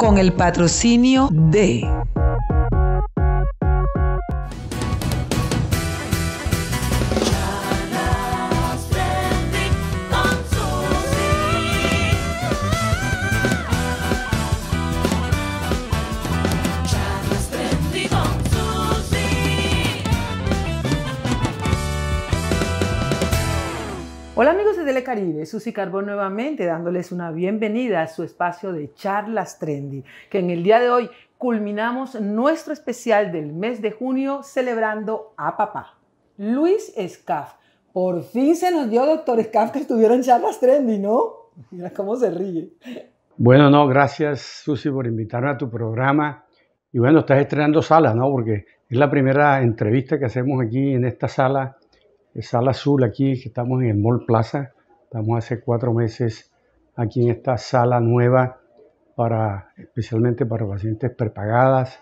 con el patrocinio de... Eh, Susi Carbón nuevamente dándoles una bienvenida a su espacio de charlas trendy, que en el día de hoy culminamos nuestro especial del mes de junio celebrando a papá. Luis Escaf. por fin se nos dio doctor Escaf, que estuvieron charlas trendy, ¿no? Mira cómo se ríe. Bueno, no, gracias Susi por invitarme a tu programa. Y bueno, estás estrenando sala, ¿no? Porque es la primera entrevista que hacemos aquí en esta sala, sala azul aquí, que estamos en el Mall Plaza. Estamos hace cuatro meses aquí en esta sala nueva para, especialmente para pacientes prepagadas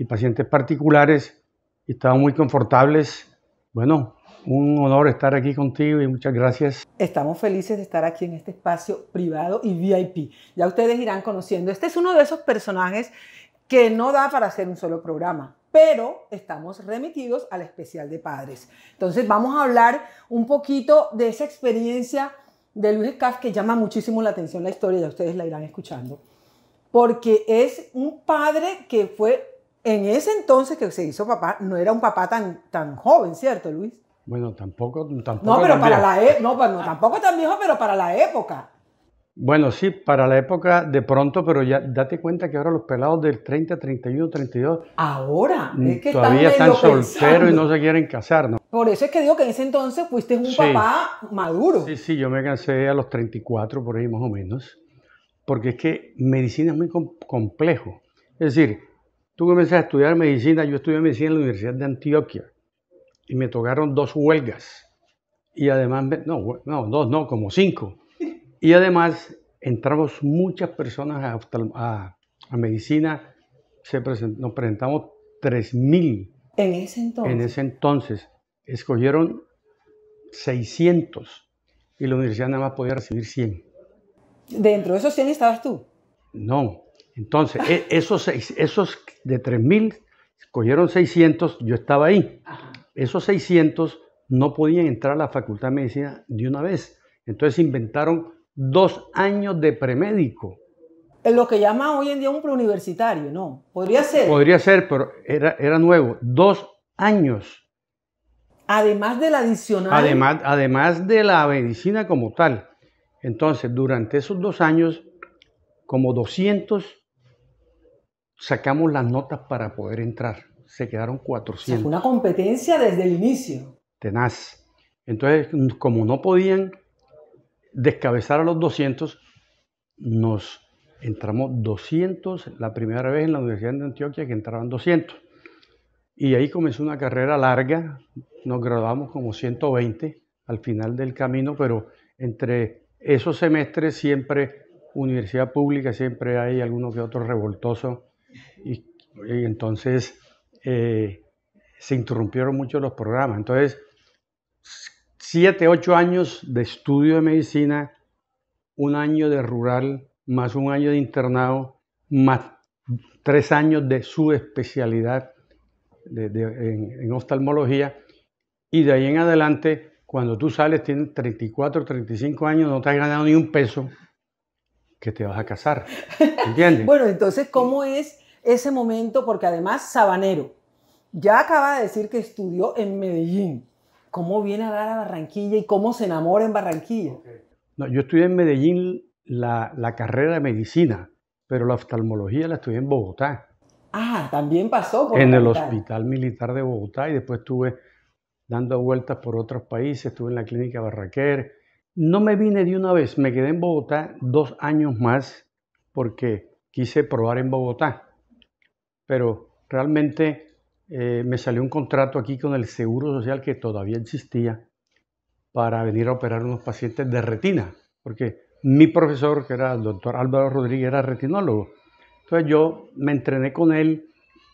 y pacientes particulares. Y estamos muy confortables. Bueno, un honor estar aquí contigo y muchas gracias. Estamos felices de estar aquí en este espacio privado y VIP. Ya ustedes irán conociendo. Este es uno de esos personajes que no da para hacer un solo programa pero estamos remitidos al especial de padres. Entonces vamos a hablar un poquito de esa experiencia de Luis Cas, que llama muchísimo la atención la historia, ya ustedes la irán escuchando, porque es un padre que fue en ese entonces que se hizo papá, no era un papá tan, tan joven, ¿cierto Luis? Bueno, tampoco, tampoco. No, pero para la e, pues, tampoco tan viejo, pero para la época. Bueno, sí, para la época de pronto, pero ya date cuenta que ahora los pelados del 30, 31, 32. Ahora, mm, es que todavía están, solteros y no se quieren casar, ¿no? Por eso es que digo que en ese entonces fuiste un papá maduro. Sí, sí, yo me cansé a los 34, por ahí más o menos, porque es que medicina es muy complejo. Es decir, tú comienzas a estudiar medicina, yo estudié medicina en la Universidad de Antioquia y me tocaron dos huelgas y además, no, no, dos, no, como cinco y además entramos muchas personas a, medicina, nos presentamos 3.000. ¿En ese entonces? En ese entonces. Escogieron 600 y la universidad nada más podía recibir 100. ¿Dentro de esos 100 estabas tú? No. Entonces, e, esos, esos de 3.000 escogieron 600, yo estaba ahí. Esos 600 no podían entrar a la Facultad de Medicina de una vez. Entonces inventaron dos años de premédico. En lo que llama hoy en día un preuniversitario, ¿no? Podría ser. Podría ser, pero era, era nuevo. Dos años. Además de la adicional. Además, además de la medicina como tal. Entonces, durante esos dos años, como 200, sacamos las notas para poder entrar. Se quedaron 400. fue una competencia desde el inicio. Tenaz. Entonces, como no podían, descabezar a los 200, nos entramos 200, la primera vez en la Universidad de Antioquia que entraban 200. Y ahí comenzó una carrera larga, nos graduamos como 120 al final del camino, pero entre esos semestres siempre universidad pública, siempre hay algunos que otros revoltoso. Y, entonces eh, se interrumpieron mucho los programas. Entonces, Siete, ocho años de estudio de medicina, un año de rural, más un año de internado, más tres años de su especialidad en, en, oftalmología. Y de ahí en adelante, cuando tú sales, tienes 34, 35 años, no te has ganado ni un peso, que te vas a casar. ¿Entiendes? bueno, entonces, ¿cómo es ese momento? Porque además, Sabanero ya acaba de decir que estudió en Medellín cómo viene a dar a Barranquilla y cómo se enamora en Barranquilla. yo estudié en Medellín la, carrera de medicina, pero la oftalmología la estudié en Bogotá. Ah, también pasó En el Hospital Militar de Bogotá y después estuve dando vueltas por otros países, estuve en la clínica Barraquer. No me vine de una vez, me quedé en Bogotá dos años más porque quise probar en Bogotá, pero realmente eh, me salió un contrato aquí con el Seguro Social que todavía existía para venir a operar unos pacientes de retina, porque mi profesor, que era el doctor Álvaro Rodríguez, era retinólogo. Entonces yo me entrené con él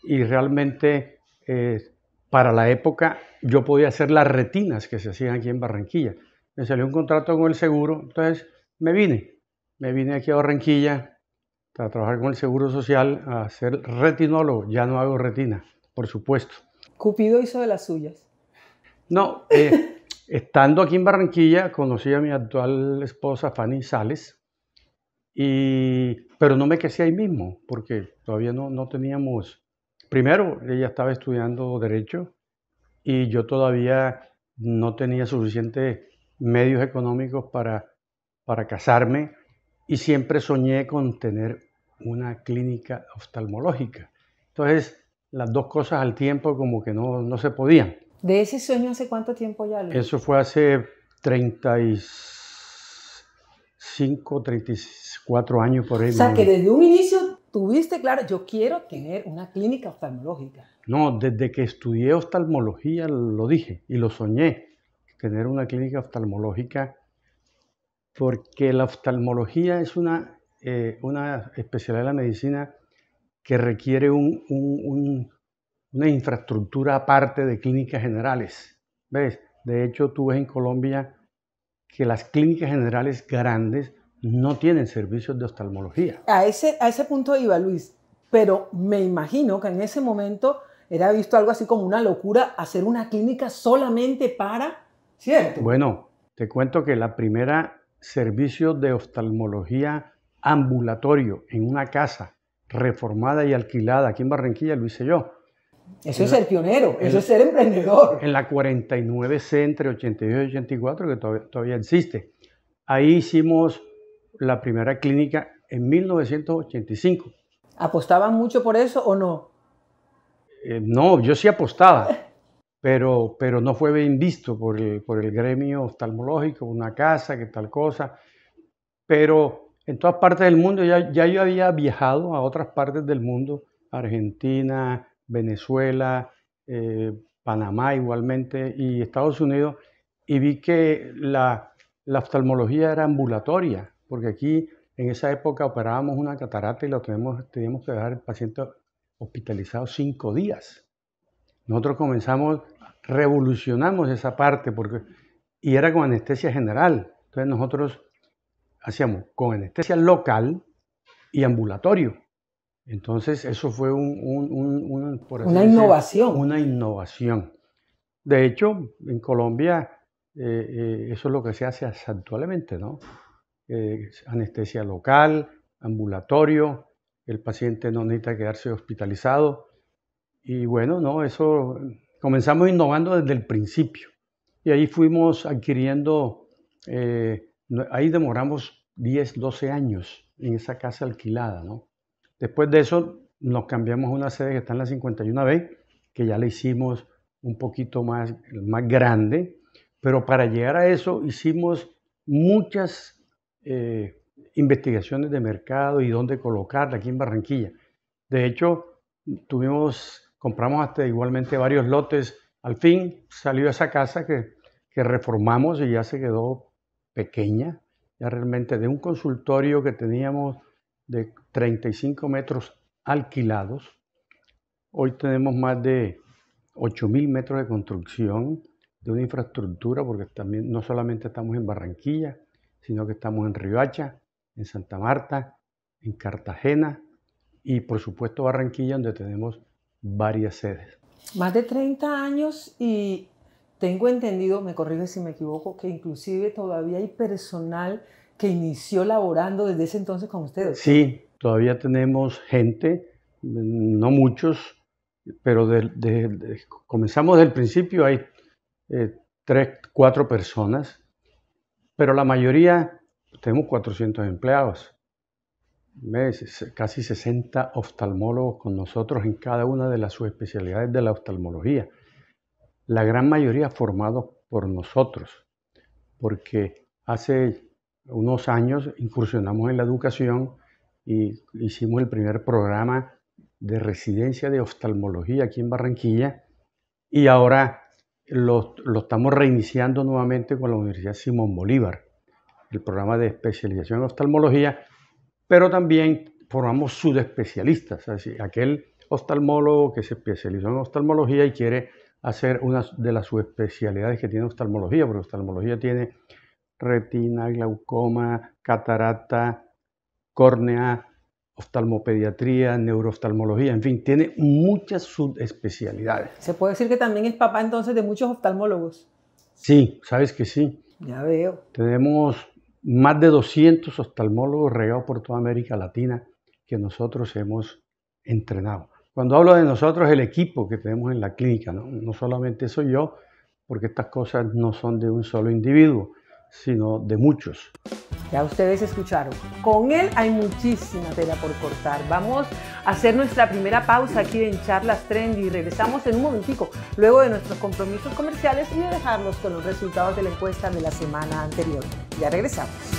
y realmente eh, para la época yo podía hacer las retinas que se hacían aquí en Barranquilla. Me salió un contrato con el seguro, entonces me vine. Me vine aquí a Barranquilla para trabajar con el Seguro Social a ser retinólogo. Ya no hago retina por supuesto. Cupido hizo de las suyas. No, eh, estando aquí en Barranquilla conocí a mi actual esposa Fanny Sales, y, pero no me quedé ahí mismo porque todavía no, no teníamos... Primero, ella estaba estudiando derecho y yo todavía no tenía suficientes medios económicos para, para casarme y siempre soñé con tener una clínica oftalmológica. Entonces, las dos cosas al tiempo como que no, no se podían. ¿De ese sueño hace cuánto tiempo ya? Eso fue hace 35, 34 años por ahí. O sea, que desde un inicio tuviste claro, yo quiero tener una clínica oftalmológica. No, desde que estudié oftalmología lo dije y lo soñé, tener una clínica oftalmológica, porque la oftalmología es una, eh, una especialidad de la medicina que requiere una infraestructura aparte de clínicas generales. ¿Ves? De hecho, tú ves en Colombia que las clínicas generales grandes no tienen servicios de oftalmología. A ese, a ese punto iba Luis, pero me imagino que en ese momento era visto algo así como una locura hacer una clínica solamente para, ¿cierto? Bueno, te cuento que la primera servicio de oftalmología ambulatorio en una casa reformada y alquilada aquí en Barranquilla, lo hice yo. Eso es el ser pionero, eso es ser emprendedor. En la 49C entre 82 y 84, que todavía, existe. Ahí hicimos la primera clínica en 1985. ¿Apostaban mucho por eso o no? Eh, no, yo sí apostaba, pero, pero no fue bien visto por el, por el gremio oftalmológico, una casa, que tal cosa. Pero en todas partes del mundo. Ya, yo había viajado a otras partes del mundo, Argentina, Venezuela, eh, Panamá igualmente y Estados Unidos, y vi que la, oftalmología era ambulatoria, porque aquí en esa época operábamos una catarata y lo teníamos, teníamos que dejar el paciente hospitalizado cinco días. Nosotros comenzamos, revolucionamos esa parte porque, y era con anestesia general. Entonces nosotros hacíamos con anestesia local y ambulatorio. Entonces, eso fue un, una innovación. Una innovación. De hecho, en Colombia eh, eh, eso es lo que se hace actualmente, ¿no? Eh, anestesia local, ambulatorio, el paciente no necesita quedarse hospitalizado. Y bueno, no, eso comenzamos innovando desde el principio. Y ahí fuimos adquiriendo Ahí demoramos 10, 12 años en esa casa alquilada, ¿no? Después de eso nos cambiamos a una sede que está en la 51B, que ya le hicimos un poquito más, más grande, pero para llegar a eso hicimos muchas eh, investigaciones de mercado y dónde colocarla aquí en Barranquilla. De hecho, tuvimos, compramos hasta igualmente varios lotes. Al fin salió esa casa que, que reformamos y ya se quedó pequeña, ya realmente de un consultorio que teníamos de 35 metros alquilados. Hoy tenemos más de 8.000 metros de construcción de una infraestructura, porque también no solamente estamos en Barranquilla, sino que estamos en Riohacha, en Santa Marta, en Cartagena y por supuesto Barranquilla, donde tenemos varias sedes. Más de 30 años y tengo entendido, me corrige si me equivoco, que inclusive todavía hay personal que inició laborando desde ese entonces con ustedes. Sí, todavía tenemos gente, no muchos, pero comenzamos del principio, hay eh, tres, cuatro personas, pero la mayoría, tenemos 400 empleados, casi 60 oftalmólogos con nosotros en cada una de las subespecialidades de la oftalmología la gran mayoría formados por nosotros, porque hace unos años incursionamos en la educación y hicimos el primer programa de residencia de oftalmología aquí en Barranquilla y ahora lo, estamos reiniciando nuevamente con la Universidad Simón Bolívar, el programa de especialización en oftalmología, pero también formamos subespecialistas, es decir, aquel oftalmólogo que se especializó en oftalmología y quiere hacer una de las subespecialidades que tiene oftalmología, porque oftalmología tiene retina, glaucoma, catarata, córnea, oftalmopediatría, neurooftalmología, en fin, tiene muchas subespecialidades. Se puede decir que también es papá entonces de muchos oftalmólogos. Sí, sabes que sí. Ya veo. Tenemos más de 200 oftalmólogos regados por toda América Latina que nosotros hemos entrenado. Cuando hablo de nosotros, el equipo que tenemos en la clínica, no, solamente soy yo, porque estas cosas no son de un solo individuo, sino de muchos. Ya ustedes escucharon, con él hay muchísima tela por cortar. Vamos a hacer nuestra primera pausa aquí en Charlas Trend y regresamos en un momentico, luego de nuestros compromisos comerciales y de dejarlos con los resultados de la encuesta de la semana anterior. Ya regresamos.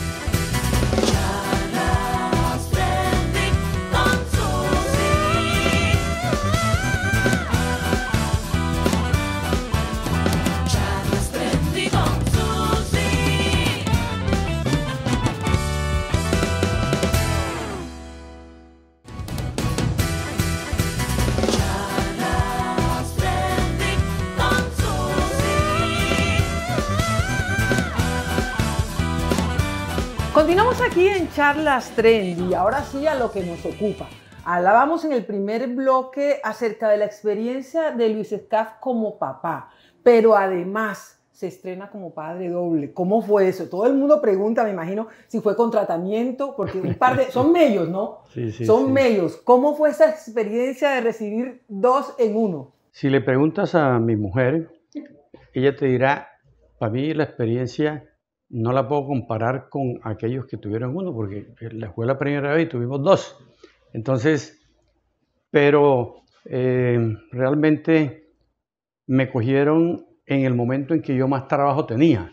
charlas y Ahora sí a lo que nos ocupa. Hablábamos en el primer bloque acerca de la experiencia de Luis Escaf como papá, pero además se estrena como padre doble. ¿Cómo fue eso? Todo el mundo pregunta, me imagino, si fue con tratamiento, porque un par de... Son medios, ¿no? Sí, sí. Son medios. ¿Cómo fue esa experiencia de recibir dos en uno? Si le preguntas a mi mujer, ella te dirá, para mí la experiencia no la puedo comparar con aquellos que tuvieron uno, porque la escuela la primera vez y tuvimos dos. Entonces, pero eh, realmente me cogieron en el momento en que yo más trabajo tenía.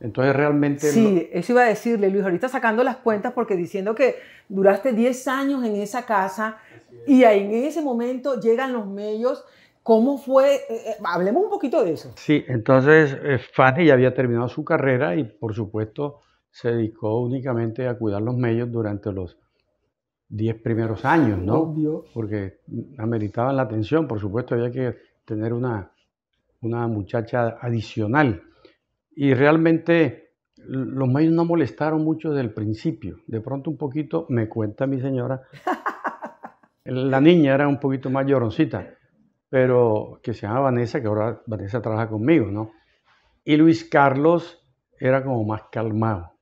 Entonces realmente... Sí, eso iba a decirle, Luis, ahorita sacando las cuentas porque diciendo que duraste 10 años en esa casa y en ese momento llegan los medios ¿Cómo fue? Eh, eh, hablemos un poquito de eso. Sí, entonces eh, Fanny ya había terminado su carrera y por supuesto se dedicó únicamente a cuidar los medios durante los 10 primeros años, ¿no? Obvio. Porque ameritaban la atención, por supuesto había que tener una, una muchacha adicional. Y realmente los medios no molestaron mucho desde el principio. De pronto un poquito, me cuenta mi señora, la niña era un poquito más lloroncita pero que se llama Vanessa, que ahora Vanessa trabaja conmigo, ¿no? Y Luis Carlos era como más calmado.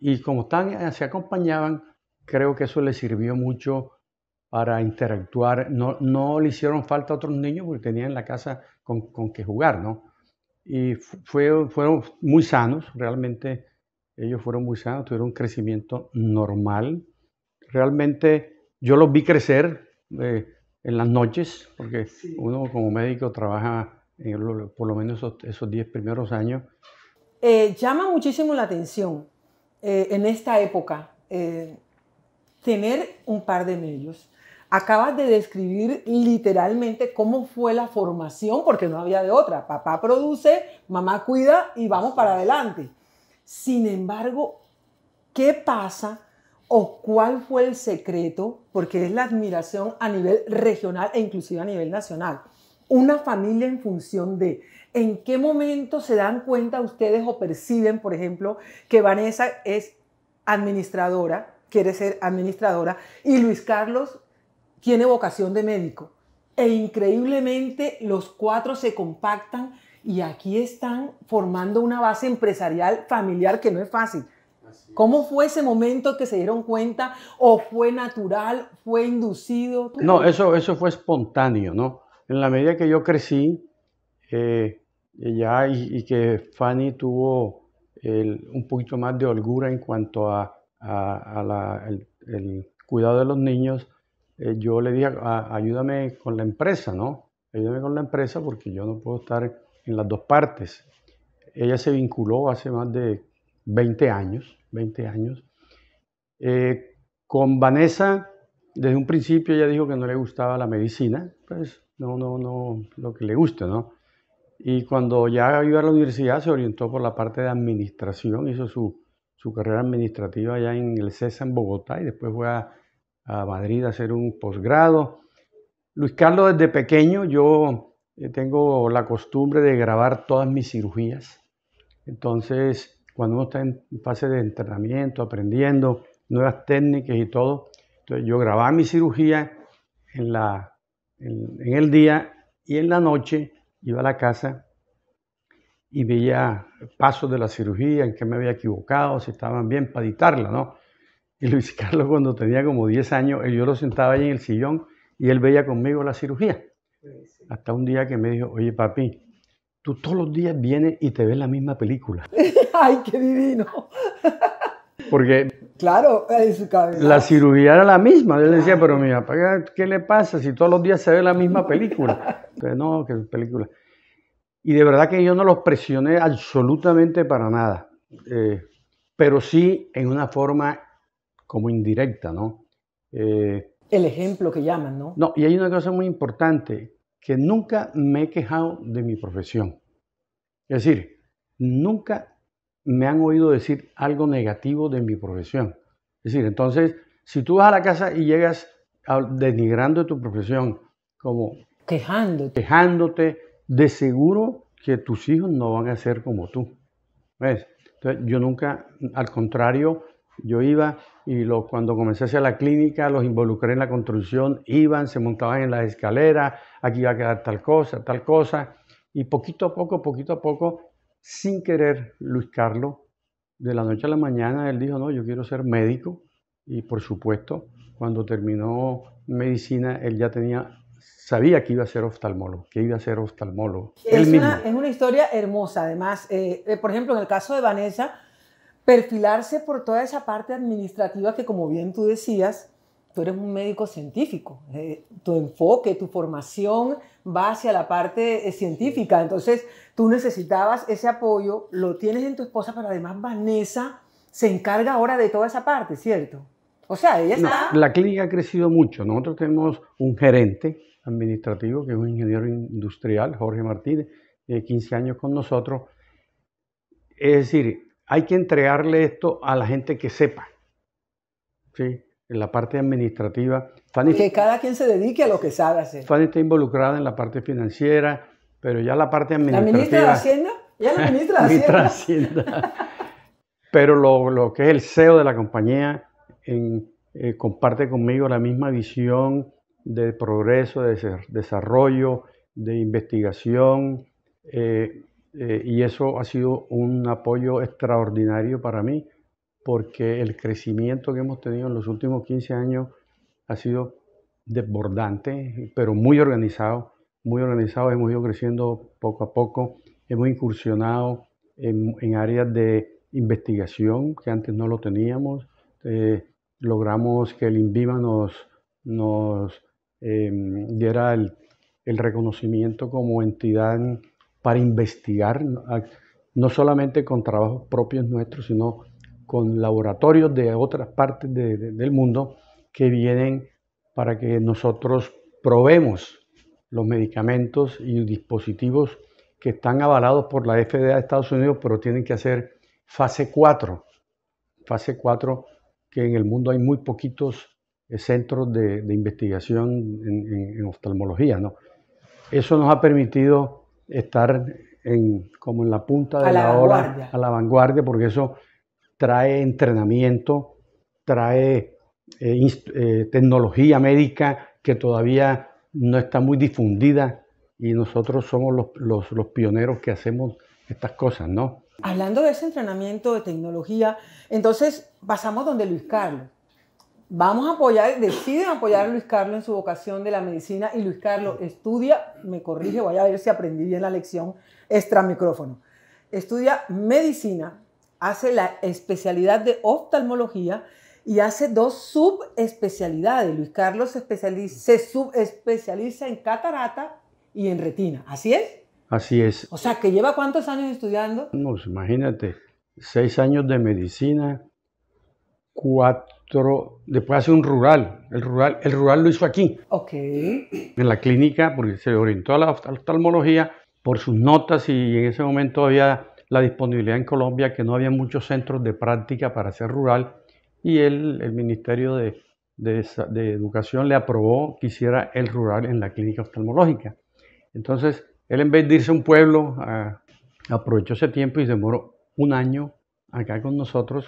Y como están, eh, se acompañaban, creo que eso le sirvió mucho para interactuar. No, no le hicieron falta otros niños porque tenían la casa con, con que jugar, ¿no? Y fue, fueron muy sanos, realmente ellos fueron muy sanos, tuvieron un crecimiento normal. Realmente yo los vi crecer. Eh, en las noches, porque uno como médico trabaja por lo menos esos, 10 primeros años. Eh, llama muchísimo la atención eh, en esta época eh, tener un par de medios. Acabas de describir literalmente cómo fue la formación, porque no había de otra. Papá produce, mamá cuida y vamos para adelante. Sin embargo, ¿qué pasa o cuál fue el secreto, porque es la admiración a nivel regional e inclusive a nivel nacional. Una familia en función de en qué momento se dan cuenta ustedes o perciben, por ejemplo, que Vanessa es administradora, quiere ser administradora, y Luis Carlos tiene vocación de médico. E increíblemente los cuatro se compactan y aquí están formando una base empresarial familiar que no es fácil. ¿Cómo fue ese momento que se dieron cuenta? ¿O fue natural? ¿Fue inducido? No, eso, eso fue espontáneo, ¿no? En la medida que yo crecí, eh, eh, ya y, que Fanny tuvo un poquito más de holgura en cuanto a, a, la, el, cuidado de los niños, eh, yo le dije, ayúdame con la empresa, ¿no? Ayúdame con la empresa porque yo no puedo estar en las dos partes. Ella se vinculó hace más de 20 años 20 años. Eh, con Vanessa, desde un principio ella dijo que no le gustaba la medicina, pues no, no, no, lo que le gusta, ¿no? Y cuando ya iba a la universidad se orientó por la parte de administración, hizo su, carrera administrativa allá en el CESA en Bogotá y después fue a, a Madrid a hacer un posgrado. Luis Carlos, desde pequeño yo eh, tengo la costumbre de grabar todas mis cirugías. Entonces, cuando uno está en fase de entrenamiento, aprendiendo nuevas técnicas y todo. Entonces yo grababa mi cirugía en, la, en, el día y en la noche iba a la casa y veía pasos de la cirugía, en qué me había equivocado, si estaban bien para editarla, ¿no? Y Luis Carlos cuando tenía como 10 años, yo lo sentaba ahí en el sillón y él veía conmigo la cirugía. Hasta un día que me dijo, oye papi, tú todos los días vienes y te ves la misma película. ¡Ay, qué divino! Porque. Claro, su cabeza. La cirugía era la misma. él le decía, pero mira, ¿qué le pasa si todos los días se ve la misma película? no, que película. Y de verdad que yo no los presioné absolutamente para nada. Eh, pero sí en una forma como indirecta, ¿no? Eh, El ejemplo que llaman, ¿no? No, y hay una cosa muy importante que nunca me he quejado de mi profesión. Es decir, nunca me han oído decir algo negativo de mi profesión. Es decir, entonces, si tú vas a la casa y llegas denigrando tu profesión, como quejándote, quejándote de seguro que tus hijos no van a ser como tú. ¿Ves? Entonces, yo nunca, al contrario, yo iba y cuando comencé hacia la clínica los involucré en la construcción, iban, se montaban en las escaleras, aquí va a quedar tal cosa, tal cosa, y poquito a poco, poquito a poco, sin querer, Luis Carlos, de la noche a la mañana, él dijo, no, yo quiero ser médico, y por supuesto, cuando terminó medicina, él ya tenía sabía que iba a ser oftalmólogo, que iba a ser oftalmólogo. Es, Una, es una historia hermosa, además. Eh, eh, por ejemplo, en el caso de Vanessa, Perfilarse por toda esa parte administrativa que, como bien tú decías, tú eres un médico científico, eh, tu enfoque, tu formación va hacia la parte eh, científica, entonces tú necesitabas ese apoyo, lo tienes en tu esposa, pero además Vanessa se encarga ahora de toda esa parte, ¿cierto? O sea, ella está... la clínica ha crecido mucho, nosotros tenemos un gerente administrativo que es un ingeniero industrial, Jorge Martínez, de 15 años con nosotros, es decir, hay que entregarle esto a la gente que sepa. ¿sí? En la parte administrativa. Fanny, que cada quien se dedique a lo que sabe hacer. Fanny está involucrada en la parte financiera, pero ya la parte administrativa. ¿La ministra de Hacienda? Ya la ministra de Hacienda. Hacienda. pero lo, que es el CEO de la compañía eh, comparte conmigo la misma visión de progreso, de desarrollo, de investigación. Eh, eh, y eso ha sido un apoyo extraordinario para mí porque el crecimiento que hemos tenido en los últimos 15 años ha sido desbordante, pero muy organizado, muy organizado, hemos ido creciendo poco a poco, hemos incursionado en, áreas de investigación que antes no lo teníamos, eh, logramos que el INVIMA nos, nos em, diera el, el reconocimiento como entidad para investigar, ah, no solamente con trabajos propios nuestros, sino con laboratorios de otras partes del mundo que vienen para que nosotros probemos los medicamentos y dispositivos que están avalados por la FDA de Estados Unidos, pero tienen que hacer fase 4. Fase 4, que en el mundo hay muy poquitos eh, centros de, investigación en, oftalmología. ¿no? Eso nos ha permitido estar en, como en la punta de la, hora, ola, a la vanguardia, porque eso trae entrenamiento, trae eh, eh, tecnología médica que todavía no está muy difundida y nosotros somos los, los, los pioneros que hacemos estas cosas, ¿no? Hablando de ese entrenamiento de tecnología, entonces pasamos donde Luis Carlos vamos a apoyar, deciden apoyar a Luis Carlos en su vocación de la medicina y Luis Carlos estudia, me corrige, voy a ver si aprendí bien la lección extra micrófono. Estudia medicina, hace la especialidad de oftalmología y hace dos subespecialidades. Luis Carlos se, especializa, subespecializa en catarata y en retina, ¿así es? Así es. O sea, que lleva cuántos años estudiando? No, imagínate, seis años de medicina, cuatro después hace un rural. El rural, el rural lo hizo aquí. En la clínica, porque se orientó a la oftalmología por sus notas y en ese momento había la disponibilidad en Colombia que no había muchos centros de práctica para hacer rural y el Ministerio de, Educación le aprobó que hiciera el rural en la clínica oftalmológica. Entonces, él en vez de irse a un pueblo, ah, aprovechó ese tiempo y se demoró un año acá con nosotros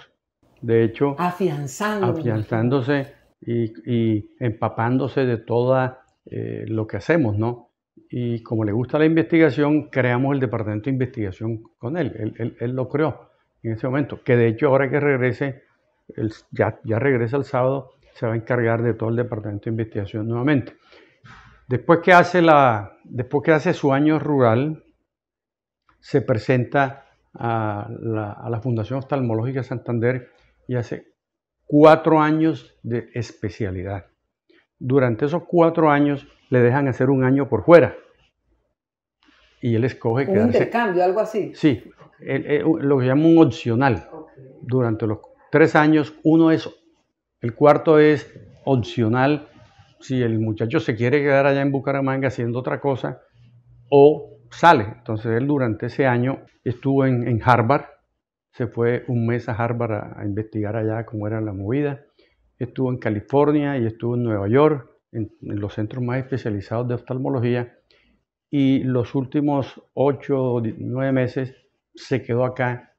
de hecho, afianzándose, afianzándose y, empapándose de todo eh, lo que hacemos, ¿no? Y como le gusta la investigación, creamos el departamento de investigación con él. Él, lo creó en ese momento, que de hecho ahora que regrese, ya, ya regresa el sábado, se va a encargar de todo el departamento de investigación nuevamente. Después que hace, la, después que hace su año rural, se presenta a la, a la Fundación Oftalmológica Santander y hace cuatro años de especialidad. Durante esos cuatro años le dejan hacer un año por fuera. Y él escoge que... Un intercambio, algo así. Sí, lo que llama un opcional. Durante los tres años, uno es, el cuarto es opcional, si el muchacho se quiere quedar allá en Bucaramanga haciendo otra cosa, o sale. Entonces él durante ese año estuvo en Harvard, se fue un mes a Harvard a, investigar allá cómo era la movida. Estuvo en California y estuvo en Nueva York, en, los centros más especializados de oftalmología. Y los últimos ocho o nueve meses se quedó acá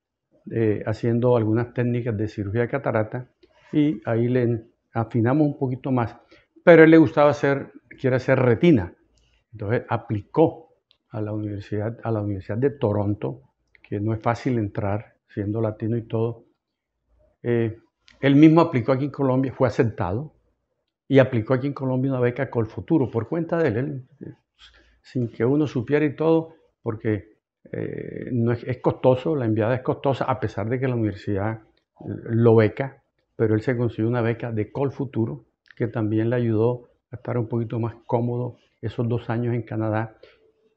eh, haciendo algunas técnicas de cirugía de catarata y ahí le afinamos un poquito más. Pero él le gustaba hacer, quiere hacer retina. Entonces aplicó a la Universidad, a la universidad de Toronto, que no es fácil entrar siendo latino y todo, eh, él mismo aplicó aquí en Colombia, fue aceptado y aplicó aquí en Colombia una beca Futuro por cuenta de él, eh, sin que uno supiera y todo, porque eh, no es, costoso, la enviada es costosa, a pesar de que la universidad lo beca, pero él se consiguió una beca de Colfuturo que también le ayudó a estar un poquito más cómodo esos dos años en Canadá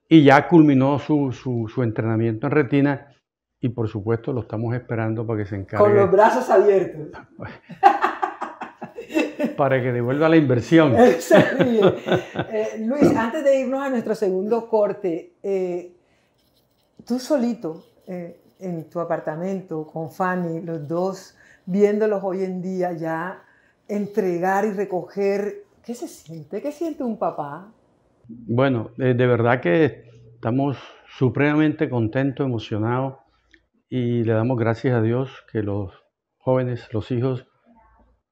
y ya culminó su entrenamiento en retina y por supuesto lo estamos esperando para que se encargue. Con los brazos abiertos. para que devuelva la inversión. Eh, Luis, antes de irnos a nuestro segundo corte, eh, tú solito eh, en tu apartamento con Fanny, los dos viéndolos hoy en día ya entregar y recoger, ¿qué se siente? ¿Qué siente un papá? Bueno, de verdad que estamos supremamente contentos, emocionados y le damos gracias a Dios que los jóvenes, los hijos,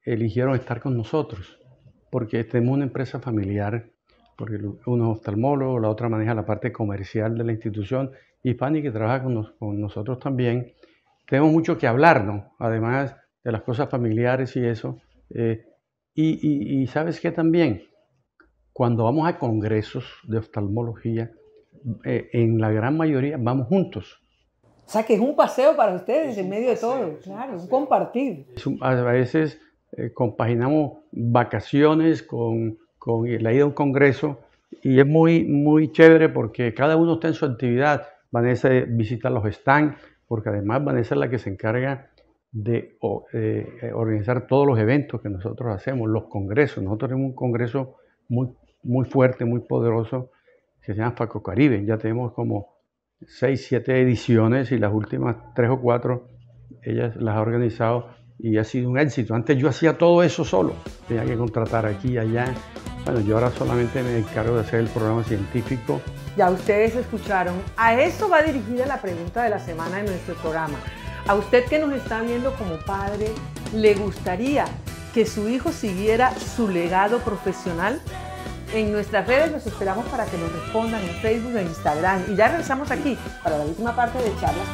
eligieron estar con nosotros, porque tenemos este una empresa familiar, porque uno es oftalmólogo, la otra maneja la parte comercial de la institución, y Fanny que trabaja con, nosotros también. Tenemos mucho que hablarnos, además de las cosas familiares y eso. Eh, y, sabes qué también, cuando vamos a congresos de oftalmología, eh, en la gran mayoría vamos juntos o sea, que es un paseo para ustedes en medio de todo, claro, un, compartir. a veces eh, compaginamos vacaciones con, la ida a un congreso y es muy, muy chévere porque cada uno está en su actividad. Vanessa visita los stands, porque además Vanessa es la que se encarga de eh, eh, organizar todos los eventos que nosotros hacemos, los congresos. Nosotros tenemos un congreso muy, muy fuerte, muy poderoso, que se llama Faco Caribe. Ya tenemos como seis, siete ediciones y las últimas tres o cuatro ella las ha organizado y ha sido un éxito. Antes yo hacía todo eso solo, tenía que contratar aquí, allá. Bueno, yo ahora solamente me encargo de hacer el programa científico. Ya ustedes escucharon, a eso va dirigida la pregunta de la semana de nuestro programa. A usted que nos está viendo como padre, ¿le gustaría que su hijo siguiera su legado profesional? En nuestras redes los esperamos para que nos respondan en Facebook, e Instagram. Y ya regresamos aquí para la última parte de Charlas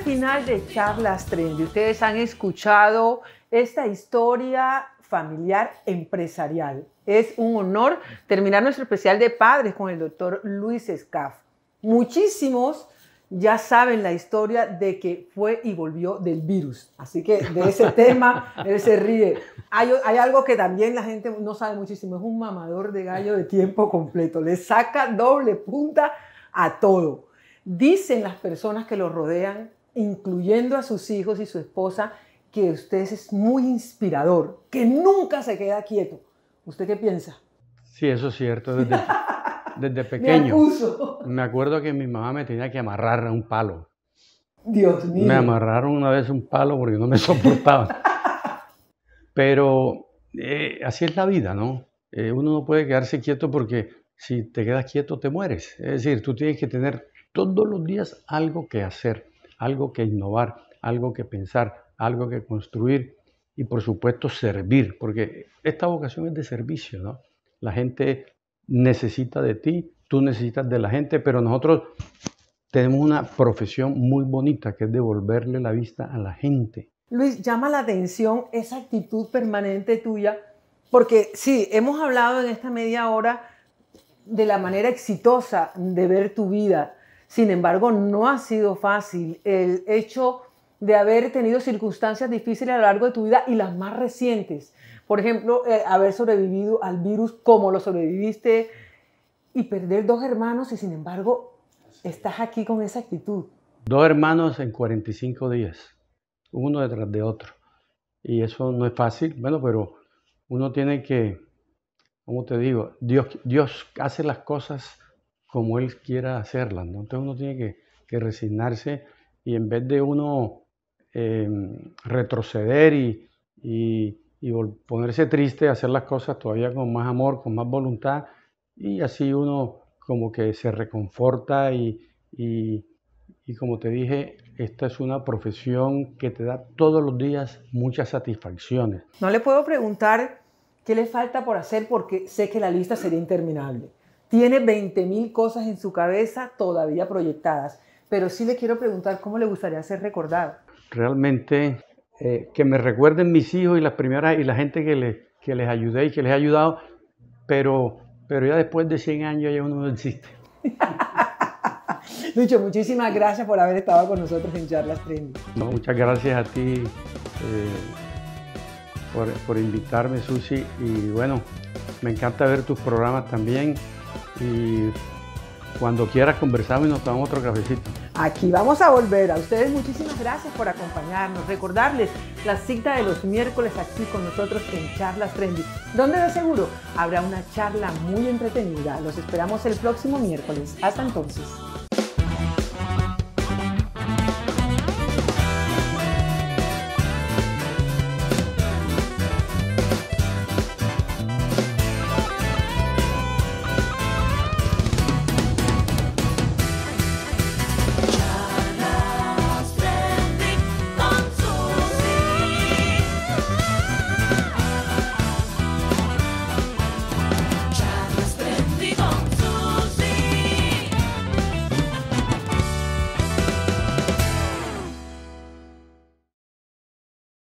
final de Charlas Trendy, ustedes han escuchado esta historia familiar empresarial. Es un honor terminar nuestro especial de padres con el doctor Luis Escaf. Muchísimos ya saben la historia de que fue y volvió del virus. Así que de ese tema él se ríe. Hay, hay, algo que también la gente no sabe muchísimo, es un mamador de gallo de tiempo completo. Le saca doble punta a todo. Dicen las personas que lo rodean incluyendo a sus hijos y su esposa, que usted es muy inspirador, que nunca se queda quieto. ¿Usted qué piensa? Sí, eso es cierto. Desde, pequeño. Me, acuerdo que mi mamá me tenía que amarrar a un palo. Dios mío. Me amarraron una vez un palo porque no me soportaba. Pero eh, así es la vida, ¿no? Eh, uno no puede quedarse quieto porque si te quedas quieto te mueres. Es decir, tú tienes que tener todos los días algo que hacer algo que innovar, algo que pensar, algo que construir y por supuesto servir, porque esta vocación es de servicio, ¿no? La gente necesita de ti, tú necesitas de la gente, pero nosotros tenemos una profesión muy bonita que es devolverle la vista a la gente. Luis, llama la atención esa actitud permanente tuya, porque sí, hemos hablado en esta media hora de la manera exitosa de ver tu vida, sin embargo, no ha sido fácil el hecho de haber tenido circunstancias difíciles a lo largo de tu vida y las más recientes. Por ejemplo, eh, haber sobrevivido al virus como lo sobreviviste y perder dos hermanos y sin embargo estás aquí con esa actitud. Dos hermanos en 45 días, uno detrás de otro. Y eso no es fácil, bueno, pero uno tiene que, como te digo, Dios, Dios hace las cosas como él quiera hacerla, ¿no? Entonces uno tiene que, resignarse y en vez de uno em, retroceder y, ponerse triste, hacer las cosas todavía con más amor, con más voluntad y así uno como que se reconforta y como te dije, esta es una profesión que te da todos los días muchas satisfacciones. No le puedo preguntar qué le falta por hacer porque sé que la lista sería interminable. Tiene 20.000 cosas en su cabeza todavía proyectadas, pero sí le quiero preguntar cómo le gustaría ser recordado. Realmente eh, que me recuerden mis hijos y las primeras y la gente que, le, que les ayudé y que les he ayudado, pero, pero ya después de 100 años ya uno no existe. Lucho, muchísimas gracias por haber estado con nosotros en Charlas 30. muchas gracias a ti eh, por, por invitarme, Susi, y bueno, me encanta ver tus programas también y cuando quieras conversamos y nos tomamos otro cafecito. Aquí vamos a volver. A ustedes muchísimas gracias por acompañarnos. Recordarles la cita de los miércoles aquí con nosotros en Charlas Trendy, donde de seguro habrá una charla muy entretenida. Los esperamos el próximo miércoles. Hasta entonces.